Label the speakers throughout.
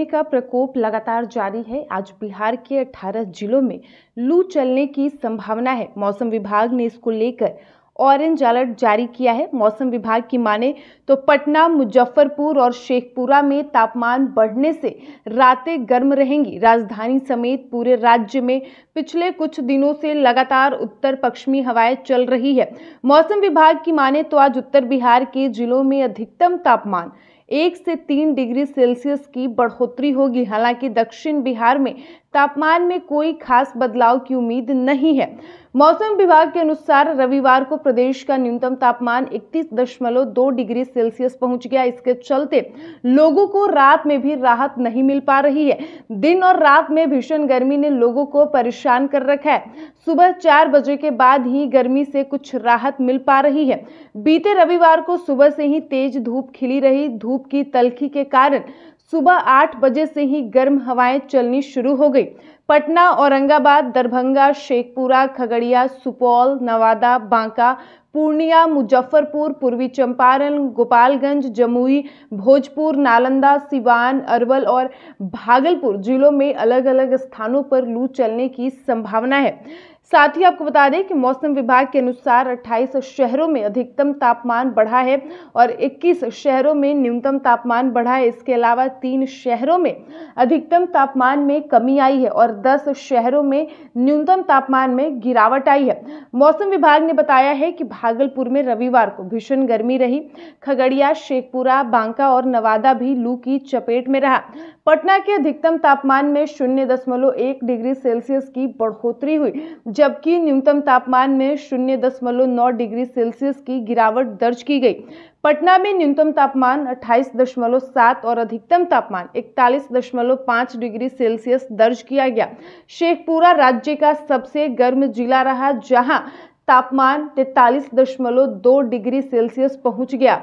Speaker 1: गर्मी का प्रकोप लगातार जारी है आज बिहार के 18 जिलों में लू चलने की संभावना है मौसम विभाग ने इसको लेकर ऑरेंज अलर्ट जारी किया है मौसम विभाग की माने तो पटना मुजफ्फरपुर और शेखपुरा में तापमान बढ़ने से रातें गर्म रहेंगी राजधानी समेत पूरे राज्य में पिछले कुछ दिनों से लगातार उत्तर पश्चिमी हवाएं चल रही है मौसम विभाग की माने तो आज उत्तर बिहार के जिलों में अधिकतम तापमान एक से तीन डिग्री सेल्सियस की बढ़ोतरी होगी हालांकि दक्षिण बिहार में तापमान में कोई खास बदलाव की उम्मीद नहीं है मौसम विभाग के अनुसार रविवार को प्रदेश का न्यूनतम तापमान 31.2 डिग्री सेल्सियस पहुंच गया इसके चलते लोगों को रात में भी राहत नहीं मिल पा रही है दिन और रात में भीषण गर्मी ने लोगों को परेशान कर रखा है सुबह चार बजे के बाद ही गर्मी से कुछ राहत मिल पा रही है बीते रविवार को सुबह से ही तेज धूप खिली रही धूप की तलखी के कारण सुबह आठ बजे से ही गर्म हवाएं चलनी शुरू हो गई पटना औरंगाबाद दरभंगा शेखपुरा खगड़िया सुपौल नवादा बांका पूर्णिया मुजफ्फरपुर पूर्वी चंपारण गोपालगंज जमुई भोजपुर नालंदा सिवान अरवल और भागलपुर जिलों में अलग अलग स्थानों पर लू चलने की संभावना है साथ ही आपको बता दें कि मौसम विभाग के अनुसार 28 शहरों में अधिकतम तापमान बढ़ा है और 21 शहरों में न्यूनतम तापमान बढ़ा है इसके अलावा तीन शहरों में अधिकतम तापमान में कमी आई है और 10 शहरों में न्यूनतम तापमान में गिरावट आई है मौसम विभाग ने बताया है कि भागलपुर में रविवार को भीषण गर्मी रही खगड़िया शेखपुरा बांका और नवादा भी लू की चपेट में रहा पटना के अधिकतम तापमान में शून्य डिग्री सेल्सियस की बढ़ोतरी हुई जबकि न्यूनतम तापमान में शून्य दशमलव नौ डिग्री सेल्सियस की गिरावट दर्ज की गई पटना में न्यूनतम तापमान 28.7 और अधिकतम तापमान 41.5 डिग्री सेल्सियस दर्ज किया गया शेखपुरा राज्य का सबसे गर्म जिला रहा जहां तापमान 43.2 डिग्री सेल्सियस पहुंच गया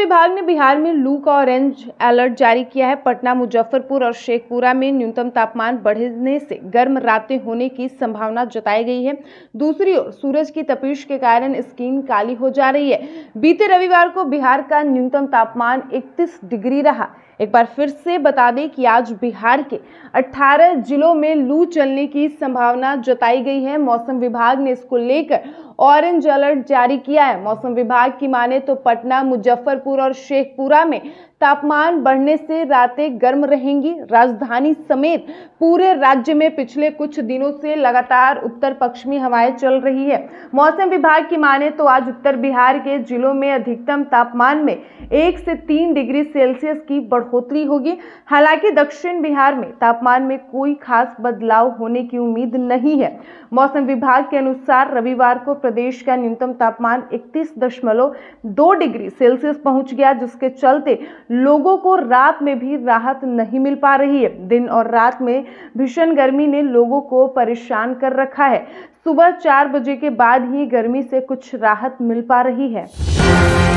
Speaker 1: विभाग ने बिहार में लू का ऑरेंज अलर्ट जारी किया है पटना मुजफ्फरपुर और शेखपुरा में न्यूनतम तापमान बढ़ने से गर्म रातें होने की संभावना जताई गई है दूसरी ओर सूरज की तपिश के कारण स्किन काली हो जा रही है बीते रविवार को बिहार का न्यूनतम तापमान 31 डिग्री रहा एक बार फिर से बता दें कि आज बिहार के 18 जिलों में लू चलने की संभावना जताई गई है मौसम विभाग ने इसको लेकर ऑरेंज अलर्ट जारी किया है मौसम विभाग की माने तो पटना मुजफ्फरपुर और शेखपुरा में तापमान बढ़ने से रातें गर्म रहेंगी राजधानी समेत पूरे राज्य में पिछले कुछ दिनों से लगातार उत्तर पश्चिमी हवाएं चल रही है मौसम विभाग की माने तो आज उत्तर बिहार के जिलों में अधिकतम तापमान में एक से तीन डिग्री सेल्सियस की बढ़ोतरी होगी हालांकि दक्षिण बिहार में तापमान में कोई खास बदलाव होने की उम्मीद नहीं है मौसम विभाग के अनुसार रविवार को प्रदेश का न्यूनतम तापमान इकतीस दशमलव दो डिग्री सेल्सियस पहुंच गया जिसके चलते लोगों को रात में भी राहत नहीं मिल पा रही है दिन और रात में भीषण गर्मी ने लोगों को परेशान कर रखा है सुबह चार बजे के बाद ही गर्मी से कुछ राहत मिल पा रही है